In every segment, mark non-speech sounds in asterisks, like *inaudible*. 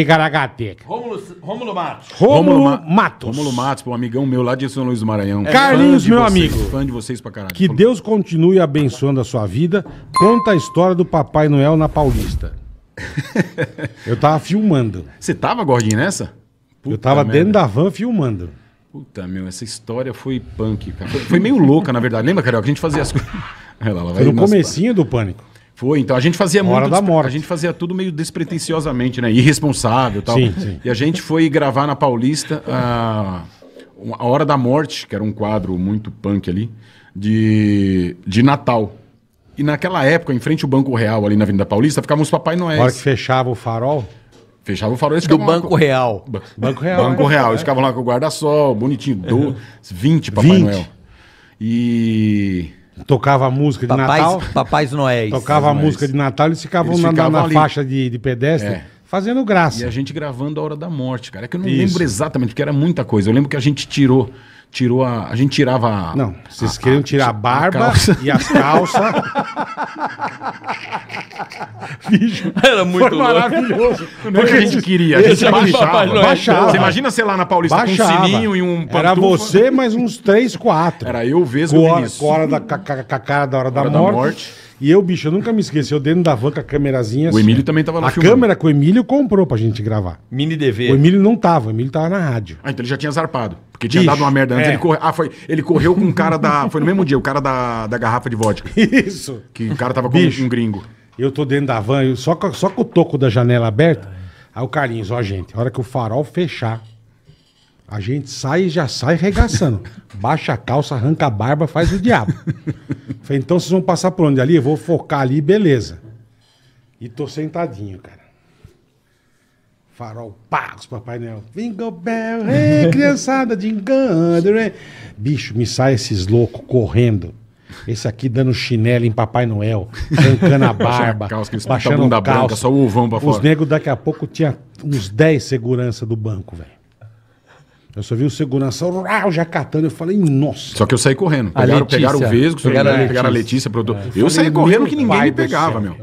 Igaragateca. Rômulo, Matos. Rômulo, Matos. Rômulo Matos, um amigão meu lá de São Luís do Maranhão. É, Carlinhos, meu vocês, amigo. Fã de vocês pra caralho. Que Falou. Deus continue abençoando a sua vida. Conta a história do Papai Noel na Paulista. *laughs* Eu tava filmando. Você tava, gordinho, nessa? Puta Eu tava merda. dentro da van filmando. Puta, meu, essa história foi punk, cara. Foi, foi meio louca, na verdade. Lembra, Carioca? A gente fazia as coisas... *laughs* Foi no comecinho do Pânico. Foi, então a gente fazia Hora muito. Da morte. A gente fazia tudo meio despretensiosamente, né? Irresponsável e tal. Sim, sim. E a gente foi gravar na Paulista a, ah, a Hora da Morte, que era um quadro muito punk ali, de, de Natal. E naquela época, em frente ao Banco Real, ali na Avenida Paulista, ficavam os Papai Noel Na hora que fechava o farol? Fechava o farol. Do Banco com... Real. Banco Real. Banco é, Real. Eles ficavam lá com o guarda-sol, bonitinho, do... 20 Papai 20. Noel. E Tocava música de Papais, Natal. Papais Noéis. Tocava música de Natal, e ficavam, eles ficavam na, na faixa de, de pedestre. É. Fazendo graça. E a gente gravando a hora da morte, cara. É que eu não Isso. lembro exatamente, porque era muita coisa. Eu lembro que a gente tirou tirou a. A gente tirava. A, não, vocês a, queriam tirar a, barba a e as calças. *laughs* Bicho, era muito foi maravilhoso. Não que a gente queria. A gente baixava, baixava. baixava. Você imagina, sei lá, na Paulista, baixava. um sininho e um pantufa. Era você mais uns três, quatro. Era eu, Vesgo, com, a, com a hora da, com a cara da hora, hora da morte. Da morte e eu, bicho, eu nunca me esqueci. Eu dentro da van com a câmerazinha. O assim, Emílio também tava lá A filmando. câmera que o Emílio comprou pra gente gravar. Mini DV. O Emílio não tava, o Emílio tava na rádio. Ah, então ele já tinha zarpado. Porque tinha Bicho, dado uma merda antes. é. Ele, corre... ah, foi... ele correu com o cara da. Foi no mesmo dia, o cara da, da garrafa de vodka. Isso. Que o cara tava com Bicho. um gringo. Eu tô dentro da van, só, com- só com o toco da janela aberta. Aí o Carlinhos, ó, gente, a hora que o farol fechar, a gente sai e já sai regaçando. *laughs* Baixa a calça, arranca a barba, faz o diabo. Falei, então vocês vão passar por onde ali? Eu vou focar ali, beleza. E tô sentadinho, cara. Farol, pá, os Papai Noel. Jingle bell, hey, *laughs* criançada, jingando, né? Bicho, me sai esses loucos correndo. Esse aqui dando chinelo em Papai Noel, arrancando a *laughs* barba, baixando a bunda calça. branca, só o ovão pra Os fora. Os negros daqui a pouco tinha uns 10 segurança do banco, velho. Eu só vi o segurança, o jacatando. Eu falei, nossa. Só que eu saí correndo. Pegaram, Letícia, pegaram o Vesgo, pegaram, pegaram, pegaram a Letícia. Pegaram é. Eu, saí correndo que ninguém me pegava, meu.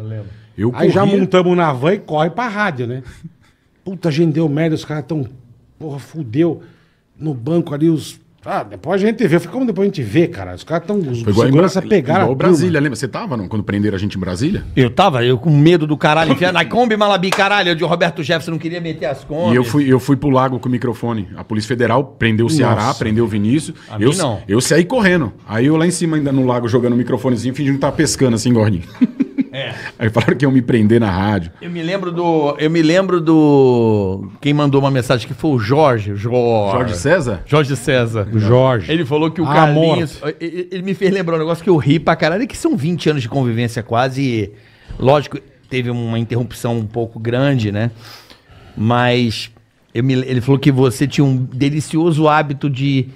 Eu Aí já montamos na van e corre pra rádio, né? Puta, gente deu merda, os caras tão. Porra, fudeu. No banco ali, os ah, depois a gente vê. Eu falei, como depois a gente vê, cara? Os caras estão. Os segurança igual, pegaram. Igual Brasília, lembra? Você tava não, quando prenderam a gente em Brasília? Eu tava, eu com medo do caralho. Enfiar na Kombi Malabi, caralho, eu de Roberto Jefferson não queria meter as contas. E eu fui, eu fui pro lago com o microfone. A Polícia Federal prendeu o Ceará, Nossa. prendeu o Vinícius. A eu, não. Eu saí correndo. Aí eu lá em cima, ainda no lago, jogando o microfonezinho, fingindo que tava pescando assim, gordinho. *laughs* É. Aí falaram que iam me prender na rádio. Eu me lembro do. Eu me lembro do. Quem mandou uma mensagem que foi o Jorge. Jorge, Jorge César? Jorge César. O Jorge. Ele falou que o ah, Carlinhos. Ele me fez lembrar um negócio que eu ri pra caralho, que são 20 anos de convivência quase. Lógico, teve uma interrupção um pouco grande, né? Mas. Me, ele falou que você tinha um delicioso hábito de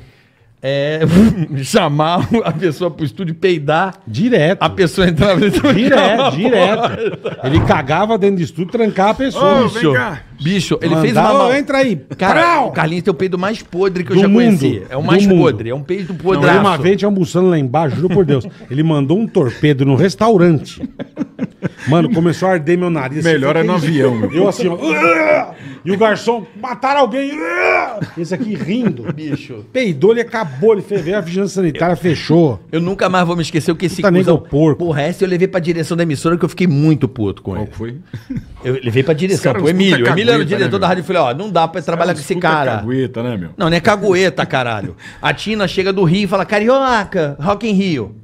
é, *laughs* chamar a pessoa pro estúdio peidar. Direto. A pessoa entrava dentro Direto, direto. Ele cagava dentro do estúdio, trancava a pessoa. Ô, bicho, bicho, ele Mandava, fez uma. Mal... entra aí. Cara, Prau! o Carlinhos tem o peido mais podre que do eu já mundo, conheci. É o mais podre. É um peido podre. Uma vez, almoçando lá embaixo, juro por Deus, ele mandou um torpedo no restaurante. Mano, começou a arder meu nariz. Assim, Melhor é no avião. Meu. Eu assim, ó. e o garçom, mataram alguém. Esse aqui rindo. Bicho. Peidou, ele acabou, ele fez, veio a vigilância sanitária, fechou. Eu nunca mais vou me esquecer o que esse Puta o porco. Porra, essa eu levei pra direção da emissora que eu fiquei muito puto com ele. Qual foi? Eu levei pra direção, pro Emílio. O Emílio era o né, diretor né, da rádio e falei, ó, não dá pra trabalhar com esse cara. É cagueta, né, meu? Não, não é cagueta, caralho. A Tina chega do Rio e fala, carioca, Rock in Rio.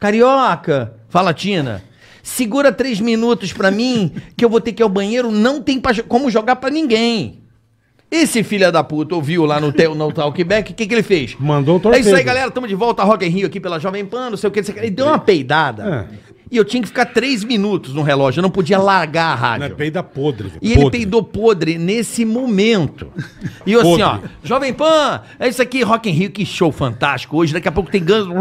Carioca, fala Tina segura três minutos pra mim, que eu vou ter que ir ao banheiro, não tem pra, como jogar pra ninguém. Esse filho da puta ouviu lá no, teu, no Talkback, o que, que ele fez? Mandou um É isso aí, galera, tamo de volta a Rock in Rio aqui pela Jovem Pan, não sei o que, Ele deu uma peidada. É. E eu tinha que ficar três minutos no relógio, eu não podia largar a é rádio. Não, peida podre. E podre. ele peidou podre nesse momento. E eu assim, podre. assim, ó, Jovem Pan, é isso aqui, Rock in Rio, que show fantástico hoje, daqui a pouco tem ganso...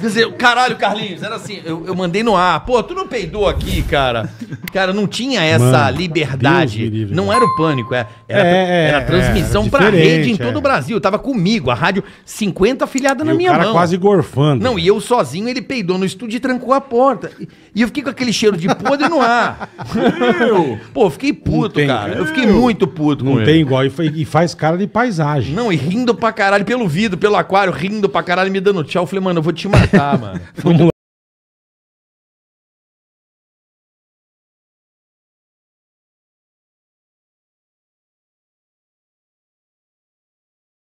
Dizer, caralho, Carlinhos, era assim, eu, eu mandei no ar. Pô, tu não peidou aqui, cara. Cara, não tinha essa Mano, liberdade. Livre, não era o pânico, era, é. era, é, é era é, transmissão era pra rede em todo é. o Brasil. Eu tava comigo, a rádio 50 afiliada na minha o cara mão. quase gorfando. Não, e eu sozinho, ele peidou no estúdio e trancou a porta. E, e eu fiquei com aquele cheiro de podre no ar. *laughs* eu. Pô, fiquei puto, tem, cara. Eu fiquei muito puto com ele, Não tem igual, e faz cara de paisagem. Não, e rindo pra caralho pelo vidro, pelo aquário, rindo pra caralho, me dando tchau. Eu falei, mano, eu vou te matar. Ah, mano. Vamos lá.